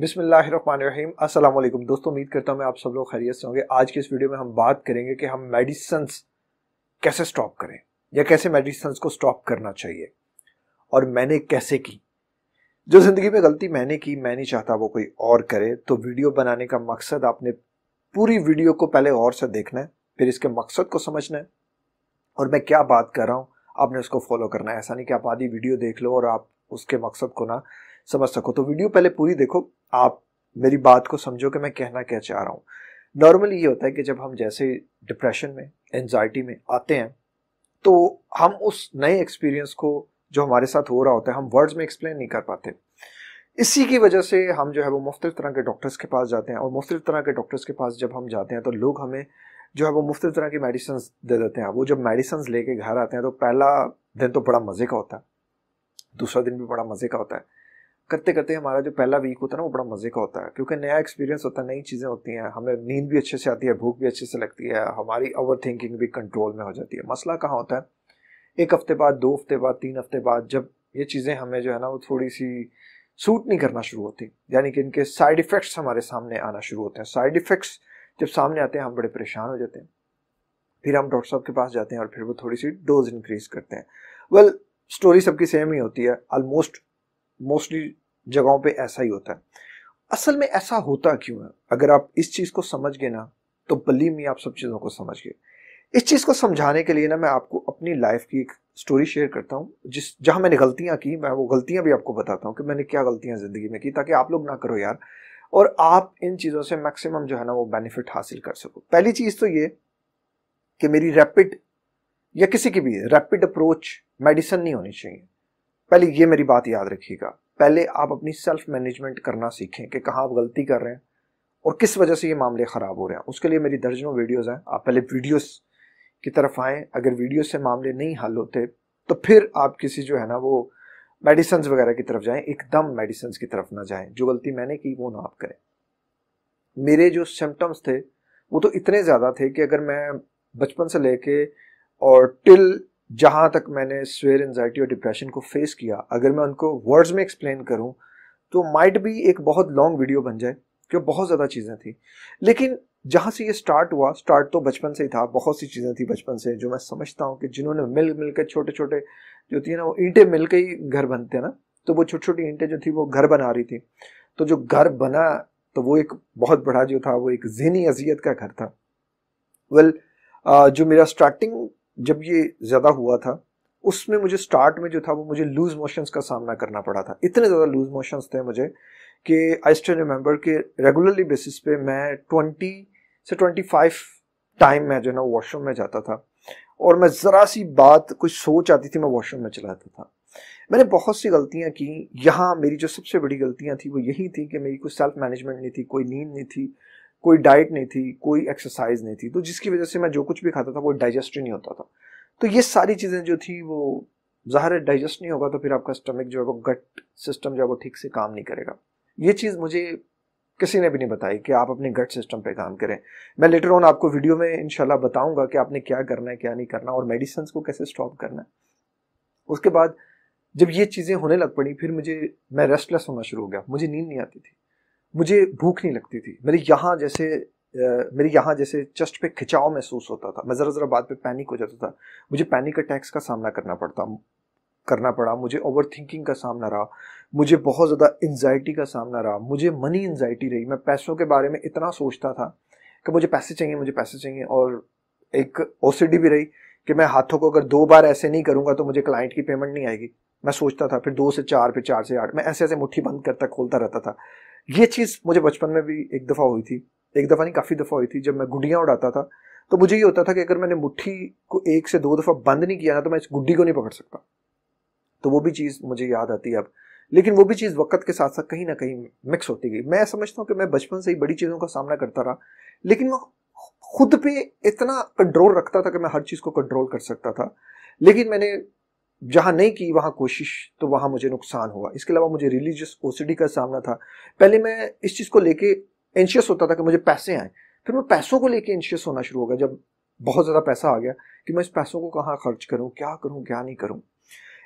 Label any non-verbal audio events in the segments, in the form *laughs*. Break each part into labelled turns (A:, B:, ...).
A: बिसमीम अल्लाम दोस्तों उम्मीद करता हूँ मैं आप सब लोग खैरियत से होंगे आज के इस वीडियो में हम बात करेंगे कि हम मेडिसन कैसे स्टॉप करें या कैसे मेडिसन्स को स्टॉप करना चाहिए और मैंने कैसे की जो ज़िंदगी में गलती मैंने की मैं नहीं चाहता वो कोई और करे तो वीडियो बनाने का मकसद आपने पूरी वीडियो को पहले गौर से देखना है फिर इसके मकसद को समझना है और मैं क्या बात कर रहा हूँ आपने उसको फॉलो करना है ऐसा नहीं कि आप आधी वीडियो देख लो और आप उसके मकसद को ना समझ सको तो वीडियो पहले पूरी देखो आप मेरी बात को समझो कि मैं कहना क्या चाह रहा हूँ नॉर्मली ये होता है कि जब हम जैसे डिप्रेशन में एनजाइटी में आते हैं तो हम उस नए एक्सपीरियंस को जो हमारे साथ हो रहा होता है हम वर्ड्स में एक्सप्लेन नहीं कर पाते इसी की वजह से हम जो है वो मुख्तलिफ तरह के डॉक्टर्स के पास जाते हैं और मुख्तलिफ तरह के डॉक्टर्स के पास जब हम जाते हैं तो लोग हमें जो है वो मुफ्त तरह की मेडिसन्स दे देते हैं वो जब मेडिसन्स लेके घर आते हैं तो पहला दिन तो बड़ा मज़े का होता है दूसरा दिन भी बड़ा मज़े का होता है करते करते हमारा जो पहला वीक होता है ना वो बड़ा मज़े का होता है क्योंकि नया एक्सपीरियंस होता है नई चीज़ें होती हैं हमें नींद भी अच्छे से आती है भूख भी अच्छे से लगती है हमारी ओवर थिंकिंग भी कंट्रोल में हो जाती है मसला कहाँ होता है एक हफ्ते बाद दो हफ्ते बाद तीन हफ्ते बाद जब ये चीज़ें हमें जो है ना वो थोड़ी सी सूट नहीं करना शुरू होती यानी कि इनके साइड इफ़ेक्ट्स हमारे सामने आना शुरू होते हैं साइड इफ़ेक्ट्स जब सामने आते हैं हम बड़े परेशान हो जाते हैं फिर हम डॉक्टर साहब के पास जाते हैं और फिर वो थोड़ी सी डोज इंक्रीज़ करते हैं वेल well, स्टोरी सबकी सेम ही होती है ऑलमोस्ट मोस्टली जगहों पे ऐसा ही होता है असल में ऐसा होता क्यों है अगर आप इस चीज़ को समझ गए ना तो बली में आप सब चीज़ों को समझ गए इस चीज़ को समझाने के लिए ना मैं आपको अपनी लाइफ की एक स्टोरी शेयर करता हूँ जिस जहाँ मैंने गलतियाँ की मैं वो गलतियाँ भी आपको बताता हूँ कि मैंने क्या गलतियाँ ज़िंदगी में की ताकि आप लोग ना करो यार और आप इन चीज़ों से मैक्सिमम जो है ना वो बेनिफिट हासिल कर सको पहली चीज़ तो ये कि मेरी रैपिड या किसी की भी रैपिड अप्रोच मेडिसिन नहीं होनी चाहिए पहले ये मेरी बात याद रखिएगा पहले आप अपनी सेल्फ मैनेजमेंट करना सीखें कि कहाँ आप गलती कर रहे हैं और किस वजह से ये मामले ख़राब हो रहे हैं उसके लिए मेरी दर्जनों वीडियोज़ हैं आप पहले वीडियोस की तरफ आएँ अगर वीडियो से मामले नहीं हल होते तो फिर आप किसी जो है ना वो मेडिसन वगैरह की तरफ जाएँ एकदम मेडिसन की तरफ ना जाएँ जो गलती मैंने की वो ना आप करें मेरे जो सिम्टम्स थे वो तो इतने ज़्यादा थे कि अगर मैं बचपन से लेके और टिल जहाँ तक मैंने स्वेयर एनजाइटी और डिप्रेशन को फेस किया अगर मैं उनको वर्ड्स में एक्सप्लेन करूँ तो माइट भी एक बहुत लॉन्ग वीडियो बन जाए क्योंकि बहुत ज़्यादा चीज़ें थी लेकिन जहाँ से ये स्टार्ट हुआ स्टार्ट तो बचपन से ही था बहुत सी चीज़ें थी बचपन से जो मैं समझता हूँ कि जिन्होंने मिल मिल के छोटे छोटे जो थी ना वो ईंटें मिल के ही घर बनते हैं ना तो वो छोटी छोटी ईंटें जो थी वो घर बना रही थी तो जो घर बना तो वो एक बहुत बड़ा जो था वो एक जहनी अजियत का घर था वेल well, जो मेरा स्टार्टिंग जब ये ज़्यादा हुआ था उसमें मुझे स्टार्ट में जो था वो मुझे लूज मोशंस का सामना करना पड़ा था इतने ज़्यादा लूज मोशंस थे मुझे कि आई स्टिल रिमेंबर कि रेगुलरली बेसिस पे मैं ट्वेंटी से ट्वेंटी फाइव टाइम मैं जो है ना वॉशरूम में जाता था और मैं ज़रा सी बात कुछ सोच आती थी मैं वॉशरूम में चला जाता था मैंने बहुत सी गलतियां की यहाँ मेरी जो सबसे बड़ी गलतियां थी वो यही थी कि मेरी कोई सेल्फ मैनेजमेंट नहीं थी कोई नींद नहीं थी कोई डाइट नहीं थी कोई एक्सरसाइज नहीं थी तो जिसकी वजह से मैं जो कुछ भी खाता था वो डाइजेस्ट ही नहीं होता था तो ये सारी चीज़ें जो थी वो ज़ाहिर है डाइजेस्ट नहीं होगा तो फिर आपका स्टमक जो है वो गट सिस्टम जो है वो ठीक से काम नहीं करेगा ये चीज़ मुझे किसी ने भी नहीं बताई कि आप अपने गट सिस्टम पे काम करें मैं लेटर ऑन आपको वीडियो में इंशाल्लाह बताऊंगा कि आपने क्या करना है क्या नहीं करना और मेडिसिन को कैसे स्टॉप करना है उसके बाद जब ये चीज़ें होने लग पड़ी फिर मुझे मैं रेस्टलेस होना शुरू हो गया मुझे नींद नहीं आती थी मुझे भूख नहीं लगती थी मेरे यहाँ जैसे मेरे यहाँ जैसे चेस्ट पे खिंचाव महसूस होता था मैं ज़रा ज़रा बात पे पैनिक हो जाता था मुझे पैनिक अटैक्स का सामना करना पड़ता करना पड़ा मुझे ओवर थिंकिंग का सामना रहा मुझे बहुत ज़्यादा एनजाइटी का सामना रहा मुझे मनी एनजाइटी रही मैं पैसों के बारे में इतना सोचता था कि मुझे पैसे चाहिए मुझे पैसे चाहिए और एक ओ भी रही कि मैं हाथों को अगर दो बार ऐसे नहीं करूँगा तो मुझे क्लाइंट की पेमेंट नहीं आएगी मैं सोचता था फिर दो से चार फिर चार से आठ मैं ऐसे ऐसे मुट्ठी बंद करता खोलता रहता था ये चीज़ मुझे बचपन में भी एक दफ़ा हुई थी एक दफ़ा नहीं काफ़ी दफ़ा हुई थी जब मैं गुडियाँ उड़ाता था तो मुझे ये होता था कि अगर मैंने मुट्ठी को एक से दो दफ़ा बंद नहीं किया ना तो मैं इस गुड्डी को नहीं पकड़ सकता तो वो भी चीज़ मुझे याद आती है अब लेकिन वो भी चीज़ वक्त के साथ साथ कहीं ना कहीं मिक्स होती गई मैं समझता हूँ कि मैं बचपन से ही बड़ी चीज़ों का सामना करता रहा लेकिन मैं खुद पे इतना कंट्रोल रखता था कि मैं हर चीज़ को कंट्रोल कर सकता था लेकिन मैंने जहाँ नहीं की वहाँ कोशिश तो वहाँ मुझे नुकसान हुआ इसके अलावा मुझे रिलीजियस ओसीडी का सामना था पहले मैं इस चीज़ को लेके एंशियस होता था कि मुझे पैसे आए फिर मैं पैसों को लेके एंशियस होना शुरू हो गया जब बहुत ज़्यादा पैसा आ गया कि मैं इस पैसों को कहाँ खर्च करूँ क्या करूँ क्या नहीं करूँ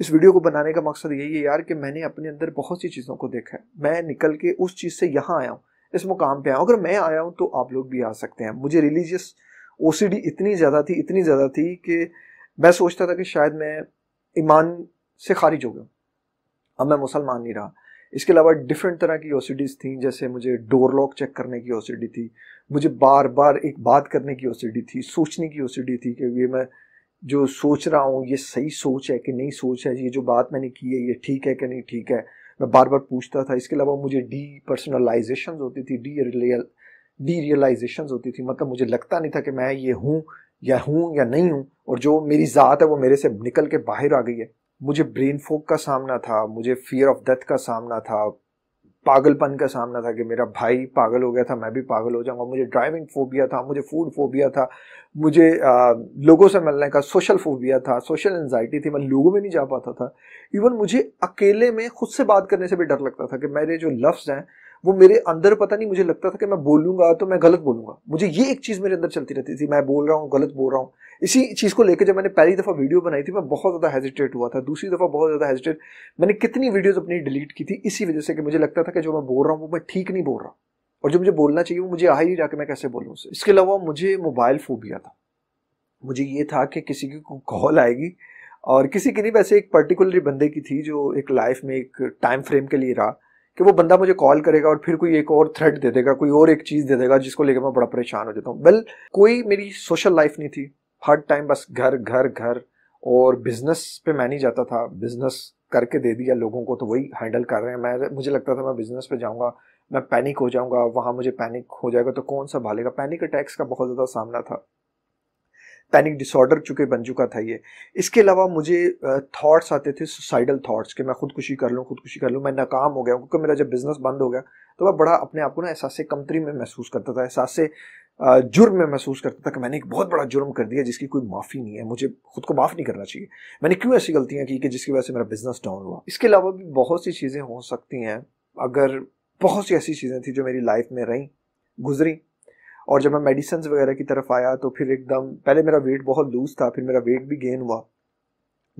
A: इस वीडियो को बनाने का मकसद यही है यार कि मैंने अपने अंदर बहुत सी चीज़ों को देखा है मैं निकल के उस चीज़ से यहाँ आया हूँ इस मुकाम पे आया हूँ अगर मैं आया हूँ तो आप लोग भी आ सकते हैं मुझे रिलीजियस ओ इतनी ज़्यादा थी इतनी ज़्यादा थी कि मैं सोचता था कि शायद मैं ईमान से खारिज हो गया अब मैं मुसलमान नहीं रहा इसके अलावा डिफरेंट तरह की ओसिडीज थी जैसे मुझे डोर लॉक चेक करने की ओसिडी थी मुझे बार बार एक बात करने की ओसिडी थी सोचने की ओसिडी थी कि ये मैं जो सोच रहा हूँ ये सही सोच है कि नहीं सोच है ये जो बात मैंने की है ये ठीक है कि नहीं ठीक है मैं बार बार पूछता था इसके अलावा मुझे डी पर्सनलाइजेशन होती थी डी डी रियलाइजेशन होती थी मतलब मुझे लगता नहीं था कि मैं ये हूँ या हूँ या नहीं हूँ और जो मेरी ज़ात है वो मेरे से निकल के बाहर आ गई है मुझे ब्रेन फोक का सामना था मुझे फियर ऑफ डेथ का सामना था पागलपन का सामना था कि मेरा भाई पागल हो गया था मैं भी पागल हो जाऊंगा मुझे ड्राइविंग फोबिया था मुझे फूड फोबिया था मुझे आ, लोगों से मिलने का सोशल फोबिया था सोशल एनजाइटी थी मैं लोगों में नहीं जा पाता था इवन मुझे अकेले में खुद से बात करने से भी डर लगता था कि मेरे जो लफ्ज़ हैं वो मेरे अंदर पता नहीं मुझे लगता था कि मैं बोलूंगा तो मैं गलत बोलूंगा मुझे ये एक चीज़ मेरे अंदर चलती रहती थी मैं बोल रहा हूँ गलत बोल रहा हूँ इसी चीज़ को लेकर जब मैंने पहली दफ़ा वीडियो बनाई थी मैं बहुत ज़्यादा हेजिटेट हुआ था दूसरी दफ़ा बहुत ज़्यादा हेजिटेट मैंने कितनी वीडियोज़ अपनी डिलीट की थी इसी वजह से कि मुझे लगता था कि जो मैं बोल रहा हूँ वो मैं ठीक नहीं बोल रहा और जो मुझे बोलना चाहिए वो मुझे आ ही जाकर मैं कैसे बोलूँ उसे इसके अलावा मुझे मोबाइल फोबिया था मुझे ये था कि किसी की कॉल आएगी और किसी की नहीं वैसे एक पर्टिकुलर बंदे की थी जो एक लाइफ में एक टाइम फ्रेम के लिए रहा कि वो बंदा मुझे कॉल करेगा और फिर कोई एक और थ्रेड दे देगा कोई और एक चीज़ दे देगा जिसको लेकर मैं बड़ा परेशान हो जाता हूँ वेल कोई मेरी सोशल लाइफ नहीं थी हर टाइम बस घर घर घर और बिजनेस पे मैं नहीं जाता था बिजनेस करके दे दिया लोगों को तो वही हैंडल कर रहे हैं मैं मुझे लगता था मैं बिजनेस पे जाऊँगा मैं पैनिक हो जाऊँगा वहाँ मुझे पैनिक हो जाएगा तो कौन सा भालेगा पैनिक अटैक्स का बहुत ज़्यादा सामना था पैनिक डिसऑर्डर चुके बन चुका था ये इसके अलावा मुझे थॉट्स आते थे सुसाइडल थॉट्स कि मैं खुदकुशी कर लूँ खुदकुशी कर लूँ मैं नाकाम हो गया क्योंकि मेरा जब बिज़नेस बंद हो गया तो मैं बड़ा अपने आप को ना एहसास कमतरी में महसूस करता था एहसास जुर्म में महसूस करता था कि मैंने एक बहुत बड़ा जुर्म कर दिया जिसकी कोई माफ़ी नहीं है मुझे खुद को माफ़ नहीं करना चाहिए मैंने क्यों ऐसी गलतियाँ की कि जिसकी वजह से मेरा बिज़नेस डाउन हुआ इसके अलावा भी बहुत सी चीज़ें हो सकती हैं अगर बहुत सी ऐसी चीज़ें थी जो मेरी लाइफ में रहीं गुजरी और जब मैं मेडिसिन वगैरह की तरफ आया तो फिर एकदम पहले मेरा वेट बहुत लूज़ था फिर मेरा वेट भी गेन हुआ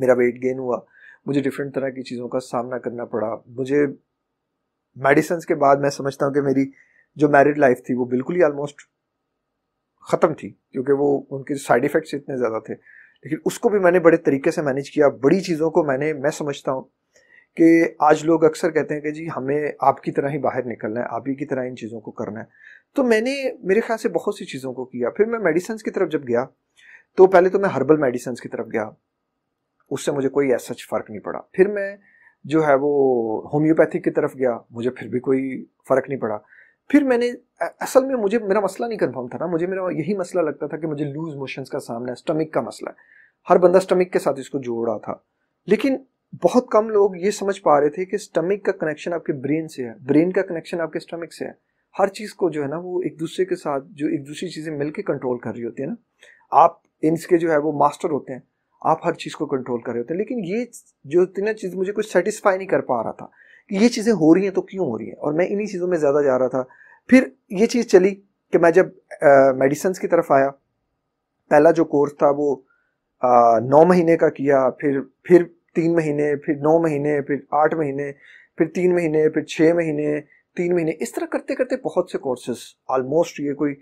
A: मेरा वेट गेन हुआ मुझे डिफरेंट तरह की चीज़ों का सामना करना पड़ा मुझे मेडिसिन के बाद मैं समझता हूँ कि मेरी जो मैरिड लाइफ थी वो बिल्कुल ही ऑलमोस्ट ख़त्म थी क्योंकि वो उनके साइड इफ़ेक्ट्स इतने ज़्यादा थे लेकिन उसको भी मैंने बड़े तरीके से मैनेज किया बड़ी चीज़ों को मैंने मैं समझता हूँ कि आज लोग अक्सर कहते हैं कि जी हमें आपकी तरह ही बाहर निकलना है आप ही की तरह इन चीज़ों को करना है तो मैंने मेरे ख्याल से बहुत सी चीज़ों को किया फिर मैं मेडिसन की तरफ जब गया तो पहले तो मैं हर्बल मेडिसन की तरफ गया उससे मुझे कोई ऐसा फ़र्क नहीं पड़ा फिर मैं जो है वो होम्योपैथिक की तरफ गया मुझे फिर भी कोई फ़र्क नहीं पड़ा फिर मैंने असल में मुझे मेरा मसला नहीं कन्फर्म था ना मुझे मेरा यही मसला लगता था कि मुझे लूज मोशंस का सामना है स्टमिक का मसला है हर बंदा स्टमिक के साथ इसको जोड़ रहा था लेकिन बहुत कम लोग ये समझ पा रहे थे कि स्टमिक का कनेक्शन आपके ब्रेन से है ब्रेन का कनेक्शन आपके स्टमिक से है हर चीज़ को जो है ना वो एक दूसरे के साथ जो एक दूसरी चीज़ें मिल के कंट्रोल कर रही होती है ना आप इनके जो है वो मास्टर होते हैं आप हर चीज़ को कंट्रोल कर रहे होते हैं लेकिन ये जो इतना चीज़ मुझे कुछ सेटिस्फाई नहीं कर पा रहा था कि ये चीज़ें हो रही हैं तो क्यों हो रही हैं और मैं इन्हीं चीज़ों में ज़्यादा जा रहा था फिर ये चीज़ चली कि मैं जब मेडिसन्स की तरफ आया पहला जो कोर्स था वो नौ महीने का किया फिर फिर तीन महीने फिर नौ महीने फिर आठ महीने फिर तीन महीने फिर छः महीने तीन महीने इस तरह करते करते बहुत से कोर्सेज ऑलमोस्ट ये कोई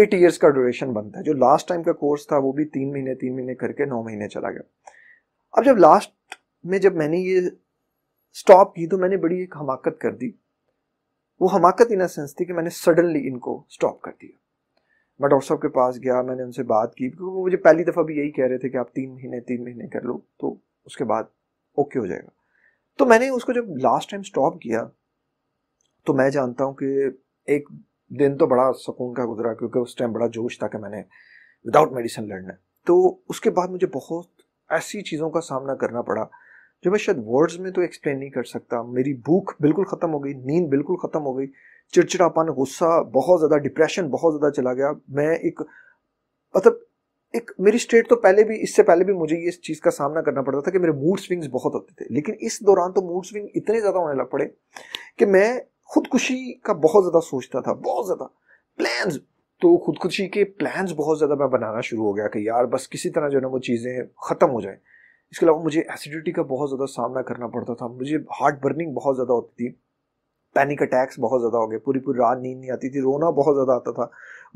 A: एट ईयर्स का ड्यूरेशन बनता है जो लास्ट टाइम का कोर्स था वो भी तीन महीने तीन महीने करके नौ महीने चला गया अब जब लास्ट में जब मैंने ये स्टॉप की तो मैंने बड़ी एक हमाकत कर दी वो हमाकत इन सेंस थी कि मैंने सडनली इनको स्टॉप कर दिया मैं डॉक्टर साहब के पास गया मैंने उनसे बात की क्योंकि वो मुझे पहली दफ़ा भी यही कह रहे थे कि आप तीन महीने तीन महीने कर लो तो उसके बाद ओके हो जाएगा तो मैंने उसको जब लास्ट टाइम स्टॉप किया तो मैं जानता हूँ कि एक दिन तो बड़ा सुकून का गुजरा क्योंकि उस टाइम बड़ा जोश था कि मैंने विदाउट मेडिसिन लड़ना है तो उसके बाद मुझे बहुत ऐसी चीज़ों का सामना करना पड़ा जो मैं शायद वर्ड्स में तो एक्सप्लेन नहीं कर सकता मेरी भूख बिल्कुल ख़त्म हो गई नींद बिल्कुल ख़त्म हो गई चिड़चिड़ापन गुस्सा बहुत ज़्यादा डिप्रेशन बहुत ज़्यादा चला गया मैं एक मतलब एक मेरी स्टेट तो पहले भी इससे पहले भी मुझे ये इस चीज़ का सामना करना पड़ता था कि मेरे मूड स्विंग्स बहुत होते थे लेकिन इस दौरान तो मूड स्विंग इतने ज़्यादा होने लग पड़े कि मैं खुदकुशी का बहुत ज़्यादा सोचता था बहुत ज़्यादा प्लान तो खुदकुशी के प्लान बहुत ज़्यादा मैं बनाना शुरू हो गया कि यार बस किसी तरह जो है ना वो चीज़ें ख़त्म हो जाए इसके अलावा मुझे एसिडिटी का बहुत ज़्यादा सामना करना पड़ता था मुझे हार्ट बर्निंग बहुत ज़्यादा होती थी पैनिक अटैक्स बहुत ज़्यादा हो गए पूरी पूरी रात नींद नहीं आती थी रोना बहुत ज़्यादा आता था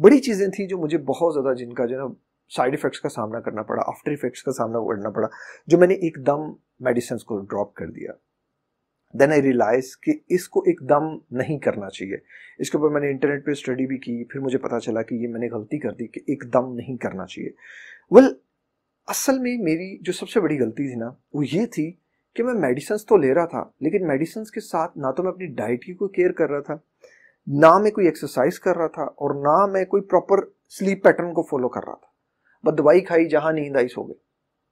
A: बड़ी चीज़ें थी जो मुझे बहुत ज़्यादा जिनका जो है ना साइड इफ़ेक्ट्स का सामना करना पड़ा आफ्टर इफ़ेक्ट्स का सामना करना पड़ा जो मैंने एकदम मेडिसिन को ड्रॉप कर दिया देन आई रियलाइज कि इसको एकदम नहीं करना चाहिए इसके ऊपर मैंने इंटरनेट पे स्टडी भी की फिर मुझे पता चला कि ये मैंने गलती कर दी कि एकदम नहीं करना चाहिए वेल well, असल में मेरी जो सबसे बड़ी गलती थी ना वो ये थी कि मैं मेडिसन्स तो ले रहा था लेकिन मेडिसन्स के साथ ना तो मैं अपनी डाइट की कोई केयर कर रहा था ना मैं कोई एक्सरसाइज कर रहा था और ना मैं कोई प्रॉपर स्लीप पैटर्न को फॉलो कर रहा था बस दवाई खाई जहाँ नींद आई सो गई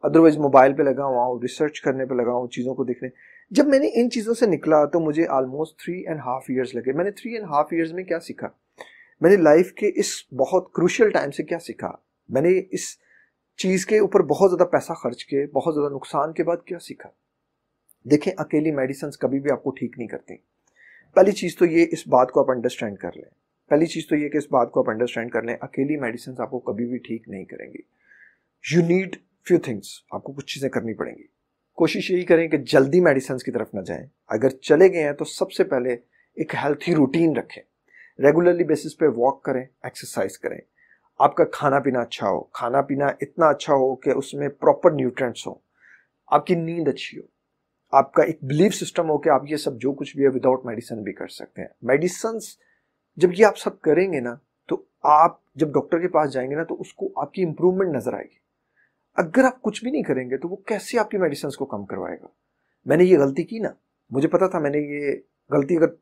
A: अदरवाइज मोबाइल पे लगा हुआ रिसर्च करने पे लगा हुआ चीज़ों को देखने जब मैंने इन चीज़ों से निकला तो मुझे almost three and half years लगे मैंने थ्री एंड हाफ ईयर्स में क्या सीखा मैंने लाइफ के इस बहुत क्रूशल टाइम से क्या सीखा मैंने इस चीज़ के ऊपर बहुत ज़्यादा पैसा खर्च के बहुत ज़्यादा नुकसान के बाद क्या सीखा देखें अकेली मेडिसन कभी भी आपको ठीक नहीं करती पहली चीज़ तो ये इस बात को आप अंडरस्टैंड कर लें पहली चीज़ तो ये कि इस बात को आप अंडरस्टैंड कर लें अकेली मेडिसिन आपको कभी भी ठीक नहीं करेंगी यू नीड फ्यू थिंग्स आपको कुछ चीज़ें करनी पड़ेंगी कोशिश यही करें कि जल्दी मेडिसिन की तरफ ना जाएं अगर चले गए हैं तो सबसे पहले एक हेल्थी रूटीन रखें रेगुलरली बेसिस पे वॉक करें एक्सरसाइज करें आपका खाना पीना अच्छा हो खाना पीना इतना अच्छा हो कि उसमें प्रॉपर न्यूट्रेंट्स हो आपकी नींद अच्छी हो आपका एक बिलीव सिस्टम हो कि आप ये सब जो कुछ भी है विदाउट मेडिसिन भी कर सकते हैं मेडिसन जब ये आप सब करेंगे ना तो आप जब डॉक्टर के पास जाएंगे ना तो उसको आपकी इम्प्रूवमेंट नज़र आएगी अगर आप कुछ भी नहीं करेंगे तो वो कैसे आपकी मेडिसिन को कम करवाएगा मैंने ये गलती की ना मुझे पता था मैंने ये गलती अगर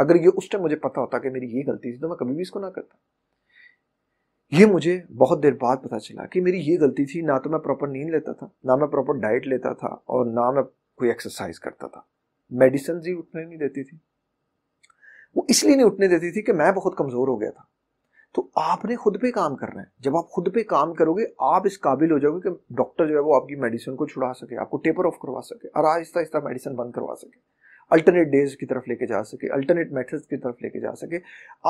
A: अगर ये उस टाइम मुझे पता होता कि मेरी ये गलती थी तो मैं कभी भी इसको ना करता ये मुझे बहुत देर बाद पता चला कि मेरी ये गलती थी ना तो मैं प्रॉपर नींद लेता था ना मैं प्रॉपर डाइट लेता था और ना मैं कोई एक्सरसाइज करता था मेडिसिन ही उठने नहीं देती थी वो इसलिए नहीं उठने देती थी कि मैं बहुत कमज़ोर हो गया था तो आपने खुद पे काम करना है जब आप खुद पे काम करोगे आप इस काबिल हो जाओगे कि डॉक्टर जो है वो आपकी मेडिसिन को छुड़ा सके आपको टेपर ऑफ करवा सके और आहिस्ता आहिस्ता मेडिसिन बंद करवा सके अल्टरनेट डेज की तरफ लेके जा सके अल्टरनेट मेथड्स की तरफ लेके जा सके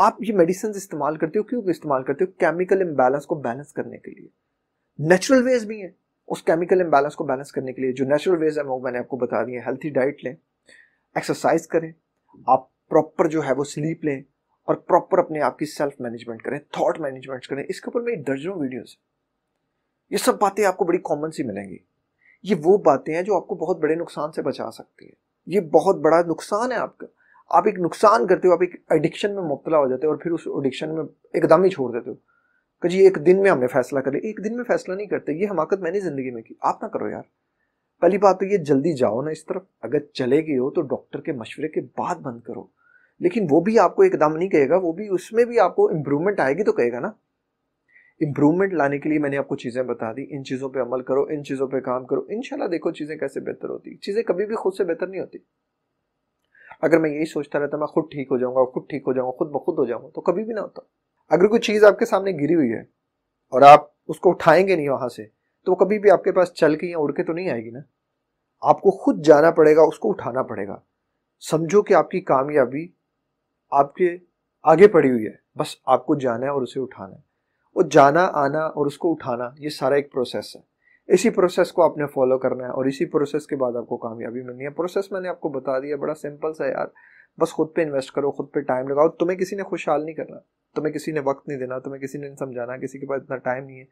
A: आप ये मेडिसिन इस्तेमाल करते हो क्यों इस्तेमाल करते हो केमिकल इम्बैलेंस को बैलेंस करने के लिए नेचुरल वेज भी हैं उस केमिकल इम्बैलेंस को बैलेंस करने के लिए जो नेचुरल वेज है वो मैंने आपको बता दिए हेल्थी डाइट लें एक्सरसाइज करें आप प्रॉपर जो है वो स्लीप लें और प्रॉपर अपने आप की सेल्फ मैनेजमेंट करें थॉट मैनेजमेंट करें इसके ऊपर मेरी दर्जनों वीडियोस ये सब बातें आपको बड़ी कॉमन सी मिलेंगी ये वो बातें हैं जो आपको बहुत बड़े नुकसान से बचा सकती है ये बहुत बड़ा नुकसान है आपका आप एक नुकसान करते हो आप एक एडिक्शन में मुबतला हो जाते हो और फिर उस एडिक्शन में एकदम ही छोड़ देते हो कि जी एक दिन में हमने फैसला कर लिया एक दिन में फैसला नहीं करते ये हमाकत मैंने ज़िंदगी में की आप ना करो यार पहली बात तो ये जल्दी जाओ ना इस तरफ अगर चले गए हो तो डॉक्टर के मशवरे के बाद बंद करो लेकिन वो भी आपको एकदम नहीं कहेगा वो भी उसमें भी आपको इम्प्रूवमेंट आएगी तो कहेगा ना इम्प्रूवमेंट लाने के लिए मैंने आपको चीज़ें बता दी इन चीज़ों पे अमल करो इन चीज़ों पे काम करो इनशाला देखो चीज़ें कैसे बेहतर होती चीज़ें कभी भी खुद से बेहतर नहीं होती अगर मैं यही सोचता रहता मैं खुद ठीक हो जाऊंगा खुद ठीक हो जाऊंगा खुद ब खुद हो जाऊंगा तो कभी भी ना होता अगर कोई चीज़ आपके सामने गिरी हुई है और आप उसको उठाएंगे नहीं वहां से तो वो कभी भी आपके पास चल के या उड़ के तो नहीं आएगी ना आपको खुद जाना पड़ेगा उसको उठाना पड़ेगा समझो कि आपकी कामयाबी आपके आगे पड़ी हुई है बस आपको जाना है और उसे उठाना है वो जाना आना और उसको उठाना ये सारा एक प्रोसेस है इसी प्रोसेस को आपने फॉलो करना है और इसी प्रोसेस के बाद आपको कामयाबी मिलनी है प्रोसेस मैंने आपको बता दिया बड़ा सिंपल सा यार बस खुद पे इन्वेस्ट करो खुद पे टाइम लगाओ तुम्हें किसी ने खुशहाल नहीं करना तुम्हें किसी ने वक्त नहीं देना तुम्हें किसी ने समझाना किसी के पास इतना टाइम नहीं है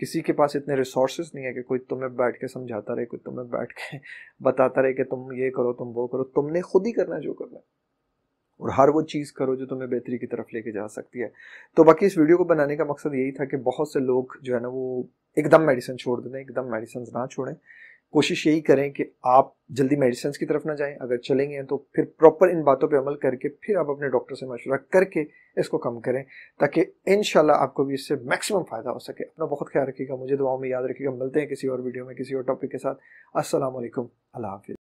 A: किसी के पास इतने रिसोर्सेज नहीं है कि कोई तुम्हें बैठ के समझाता रहे कोई तुम्हें बैठ के *laughs* बताता रहे कि तुम ये करो तुम वो करो तुमने खुद ही करना जो करना है और हर वो चीज़ करो जो तुम्हें बेहतरी की तरफ लेके जा सकती है तो बाकी इस वीडियो को बनाने का मकसद यही था कि बहुत से लोग जो है ना वो एकदम मेडिसिन छोड़ देते हैं एकदम मेडिसिन ना छोड़ें कोशिश यही करें कि आप जल्दी मेडिसिन की तरफ ना जाएं अगर चलेंगे तो फिर प्रॉपर इन बातों पे अमल करके फिर आप अपने डॉक्टर से मशवरा करके इसको कम करें ताकि इन आपको भी इससे मैक्सिमम फ़ायदा हो सके अपना बहुत ख्याल रखिएगा मुझे दुआओं में याद रखिएगा मिलते हैं किसी और वीडियो में किसी और टॉपिक के साथ असल अल्लाह हाफिज़